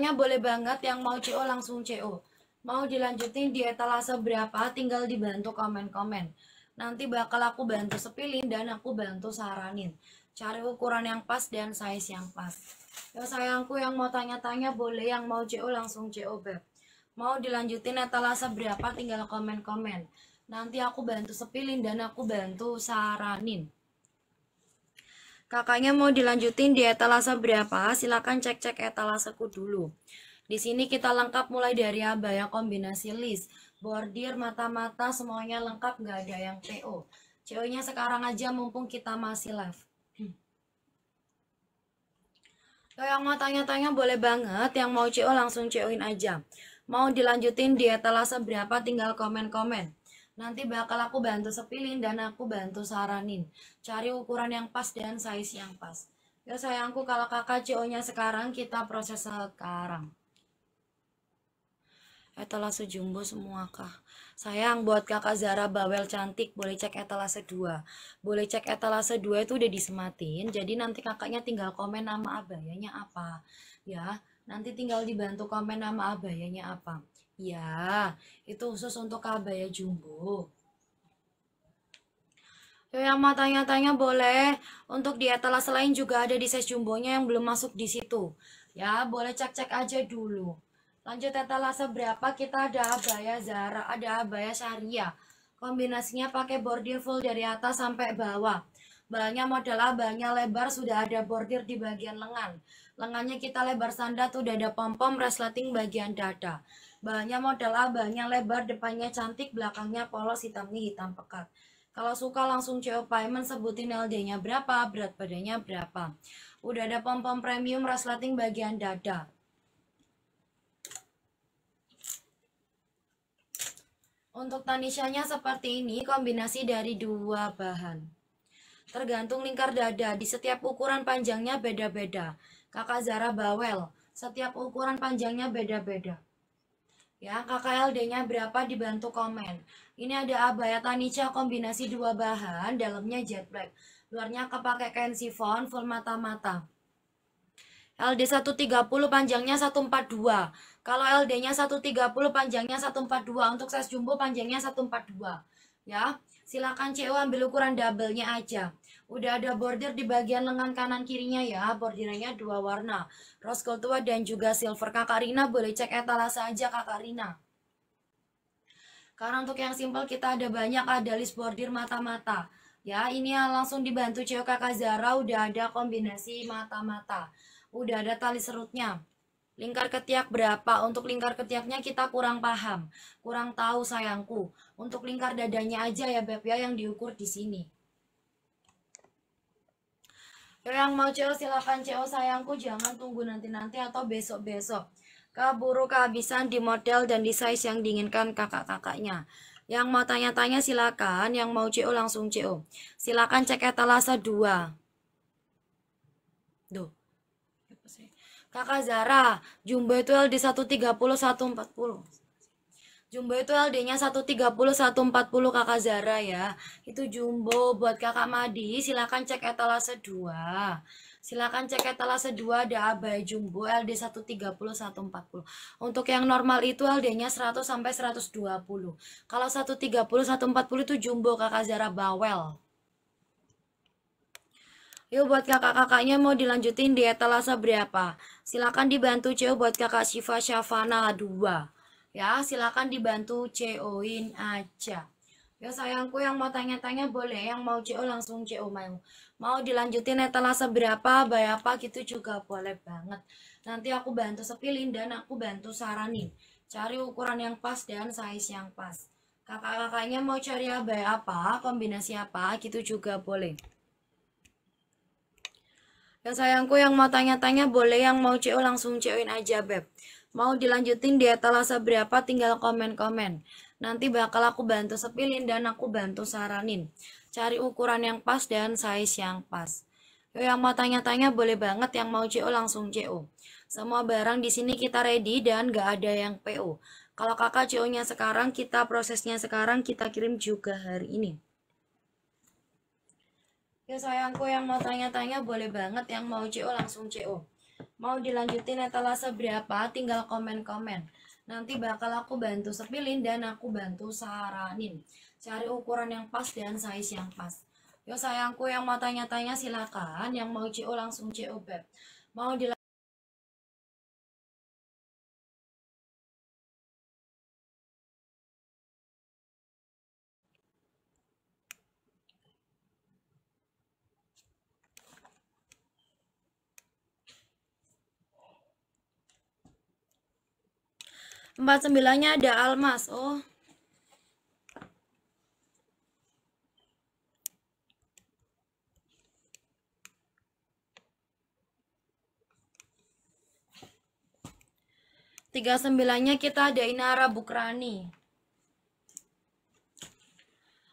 Makanya boleh banget yang mau CO langsung CO. Mau dilanjutin di etalase berapa tinggal dibantu komen-komen. Nanti bakal aku bantu sepilin dan aku bantu saranin. Cari ukuran yang pas dan size yang pas. Ya sayangku yang mau tanya-tanya boleh yang mau CO langsung CO Beb. Mau dilanjutin etalase berapa tinggal komen-komen. Nanti aku bantu sepilin dan aku bantu saranin. Kakaknya mau dilanjutin di etalase berapa? Silahkan cek-cek etalaseku dulu. Di sini kita lengkap mulai dari abaya kombinasi list. Bordir, mata-mata, semuanya lengkap, nggak ada yang CO. CO-nya sekarang aja mumpung kita masih live. So, hmm. yang mau tanya-tanya boleh banget, yang mau CO langsung CO-in aja. Mau dilanjutin di etalase berapa tinggal komen-komen. Nanti bakal aku bantu sepilin dan aku bantu saranin. Cari ukuran yang pas dan size yang pas. Ya sayangku kalau kakak CO-nya sekarang kita proses sekarang. Etalase jumbo semua kah? Sayang buat kakak Zara bawel cantik boleh cek etalase 2. Boleh cek etalase 2 itu udah disematin. Jadi nanti kakaknya tinggal komen nama abayanya apa. Ya, nanti tinggal dibantu komen nama abayanya apa. Ya, itu khusus untuk kabaya jumbo. Yang mau tanya-tanya boleh. Untuk di etalase lain juga ada di size jumbonya yang belum masuk di situ. Ya, boleh cek-cek aja dulu. Lanjut etalase berapa? Kita ada abaya Zara, ada abaya Syariah. Kombinasinya pakai bordir full dari atas sampai bawah. Bahannya model abanya lebar sudah ada bordir di bagian lengan. Lengannya kita lebar tuh udah ada pom-pom resleting bagian dada. Bahannya model A, bahannya lebar, depannya cantik, belakangnya polos, hitamnya hitam pekat. Kalau suka langsung CO payment sebutin LD-nya berapa, berat badannya berapa. Udah ada pom-pom premium resleting bagian dada. Untuk tanisanya seperti ini, kombinasi dari dua bahan. Tergantung lingkar dada, di setiap ukuran panjangnya beda-beda. Kakak Zara bawel, setiap ukuran panjangnya beda-beda. Ya, KKLD-nya berapa dibantu komen. Ini ada abaya tanica kombinasi dua bahan, dalamnya jet black. Luarnya kepake kain sifon, full mata-mata. LD130 panjangnya 142. Kalau LD-nya 130 panjangnya 142. Untuk size jumbo panjangnya 142. Ya, silakan CEO ambil ukuran double-nya aja. Udah ada border di bagian lengan kanan kirinya ya, bordirnya dua warna. Rose gold tua dan juga silver. Kakak Rina boleh cek etalase aja Kakak Rina. Karena untuk yang simple kita ada banyak, ada list bordir mata-mata. Ya, ini yang langsung dibantu cewek Kakak Zara udah ada kombinasi mata-mata. Udah ada tali serutnya. Lingkar ketiak berapa? Untuk lingkar ketiaknya kita kurang paham, kurang tahu sayangku. Untuk lingkar dadanya aja ya Beb ya yang diukur di sini. Yang mau CO silahkan CO sayangku jangan tunggu nanti-nanti atau besok-besok. Keburu kehabisan di model dan di size yang diinginkan kakak-kakaknya. Yang mau tanya-tanya silakan, yang mau CO langsung CO. Silakan cek etalase 2. Duh. Kakak Zara, jumbo itu LD 130 140. Jumbo itu LD-nya 130 140 Kakak Zara ya. Itu Jumbo buat Kakak Madi, silakan cek etalase 2. Silakan cek etalase 2 ada Abai Jumbo LD 130 140. Untuk yang normal itu LD-nya 100 sampai 120. Kalau 130 140 itu Jumbo Kakak Zara bawel. Yuk buat kakak-kakaknya mau dilanjutin di etalase berapa? Silakan dibantu CEO buat kakak Syifa Syafana 2 ya silakan dibantu coin aja ya sayangku yang mau tanya-tanya boleh yang mau CO langsung CO mau mau dilanjutin etalase berapa bayar apa gitu juga boleh banget nanti aku bantu sepilin dan aku bantu saranin cari ukuran yang pas dan size yang pas kakak-kakaknya mau cari apa apa kombinasi apa gitu juga boleh yang sayangku yang mau tanya-tanya boleh yang mau CO langsung COin aja Beb. Mau dilanjutin di etalase berapa tinggal komen-komen. Nanti bakal aku bantu sepilin dan aku bantu saranin. Cari ukuran yang pas dan size yang pas. Yo yang mau tanya-tanya boleh banget yang mau CO langsung CO. Semua barang di sini kita ready dan gak ada yang PO. Kalau kakak CO-nya sekarang, kita prosesnya sekarang, kita kirim juga hari ini. Ya sayangku yang mau tanya-tanya boleh banget, yang mau CO langsung CO. Mau dilanjutin etalase berapa, tinggal komen-komen. Nanti bakal aku bantu sepilin dan aku bantu saranin. Cari ukuran yang pas dan size yang pas. Yo ya, sayangku yang mau tanya-tanya silakan, yang mau CO langsung CO beb. Mau dilanjutin empat sembilannya ada almas. Oh. tiga sembilannya kita ada Inara Bukrani.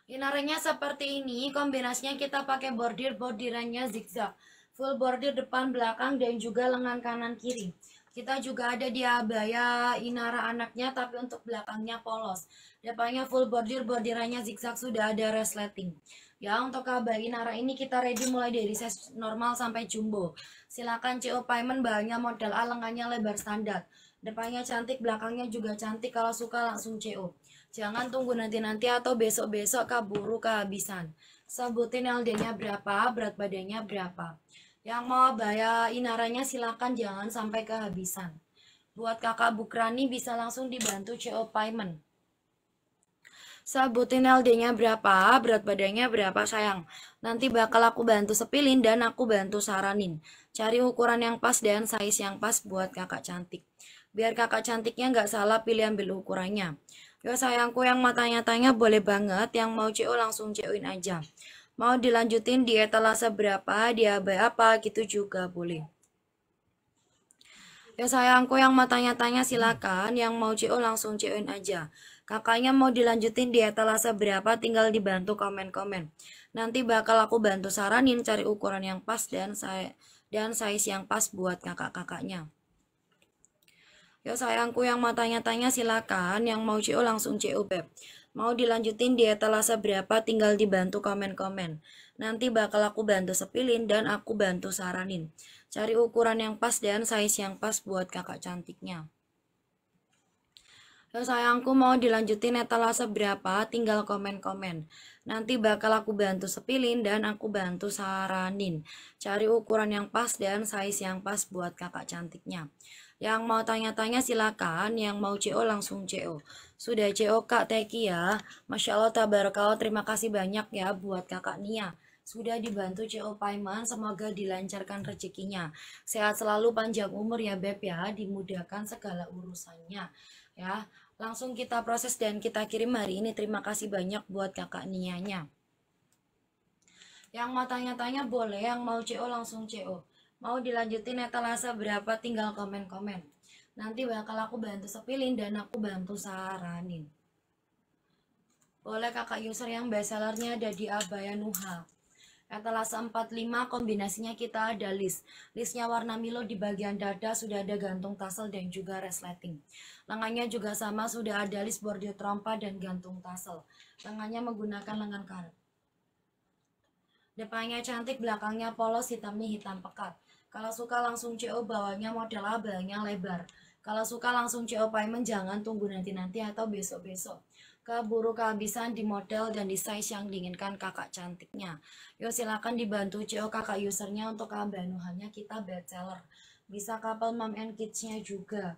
Inaranya seperti ini, kombinasinya kita pakai bordir, bordirannya zigzag. Full bordir depan belakang dan juga lengan kanan kiri. Kita juga ada di abaya Inara anaknya tapi untuk belakangnya polos. Depannya full bordir, bordirannya zigzag sudah ada resleting. Ya, untuk abaya Inara ini kita ready mulai dari size normal sampai jumbo. Silakan CO payment bahannya model A, lengannya lebar standar. Depannya cantik, belakangnya juga cantik. Kalau suka langsung CO. Jangan tunggu nanti-nanti atau besok-besok kaburu kehabisan. Sebutin LD-nya berapa, berat badannya berapa. Yang mau bayar inaranya silahkan jangan sampai kehabisan. Buat kakak Bukrani bisa langsung dibantu CO payment. Sebutin LD-nya berapa, berat badannya berapa sayang. Nanti bakal aku bantu sepilin dan aku bantu saranin. Cari ukuran yang pas dan size yang pas buat kakak cantik. Biar kakak cantiknya nggak salah pilih ambil ukurannya. Yo sayangku yang matanya tanya boleh banget, yang mau CO langsung CO-in aja. Mau dilanjutin di etalase berapa, di AB apa gitu juga boleh. Ya sayangku yang mau tanya-tanya silakan, yang mau CO langsung co in aja. Kakaknya mau dilanjutin di etalase berapa tinggal dibantu komen-komen. Nanti bakal aku bantu saranin cari ukuran yang pas dan saya dan size yang pas buat kakak-kakaknya. Ya sayangku yang mau tanya-tanya silakan, yang mau CO langsung CO beb. Mau dilanjutin di etalase berapa tinggal dibantu komen-komen. Nanti bakal aku bantu sepilin dan aku bantu saranin. Cari ukuran yang pas dan size yang pas buat kakak cantiknya. Ya sayangku mau dilanjutin etalase berapa tinggal komen-komen. Nanti bakal aku bantu sepilin dan aku bantu saranin. Cari ukuran yang pas dan size yang pas buat kakak cantiknya. Yang mau tanya-tanya silakan, yang mau CO langsung CO. Sudah CO Kak Teki ya. Masya Allah tabarakallah, terima kasih banyak ya buat Kakak Nia sudah dibantu CO Paiman, semoga dilancarkan rezekinya. Sehat selalu panjang umur ya Beb ya, dimudahkan segala urusannya ya. Langsung kita proses dan kita kirim hari ini. Terima kasih banyak buat kakak Nianya. Yang mau tanya-tanya boleh, yang mau CO langsung CO. Mau dilanjutin etalase berapa tinggal komen-komen. Nanti bakal aku bantu sepilin dan aku bantu saranin. Boleh kakak user yang bestsellernya ada di Abaya Nuha. Etalase 45 kombinasinya kita ada list. Listnya warna Milo di bagian dada sudah ada gantung tassel dan juga resleting. Lengannya juga sama sudah ada list bordir trompa dan gantung tassel. Lengannya menggunakan lengan karet. Depannya cantik, belakangnya polos, hitamnya hitam pekat. Kalau suka langsung CO bawahnya model labelnya lebar. Kalau suka langsung CO payment jangan tunggu nanti-nanti atau besok-besok. Keburu kehabisan di model dan di size yang diinginkan kakak cantiknya. Yuk silakan dibantu CO kakak usernya untuk keabanuhannya kita best seller. Bisa couple mom and kids juga.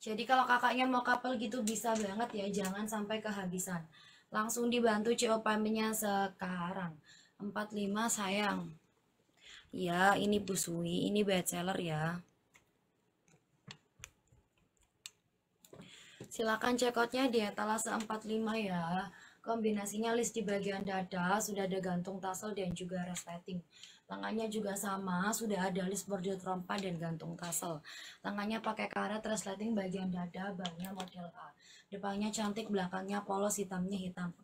Jadi kalau kakaknya mau couple gitu bisa banget ya, jangan sampai kehabisan. Langsung dibantu CO paymentnya sekarang. 45 sayang ya ini busui ini bestseller ya Silakan check outnya di etalase 45 ya kombinasinya list di bagian dada sudah ada gantung tassel dan juga resleting lengannya juga sama sudah ada list bordir trompa dan gantung tassel lengannya pakai karet resleting bagian dada bannya model A depannya cantik belakangnya polos hitamnya hitam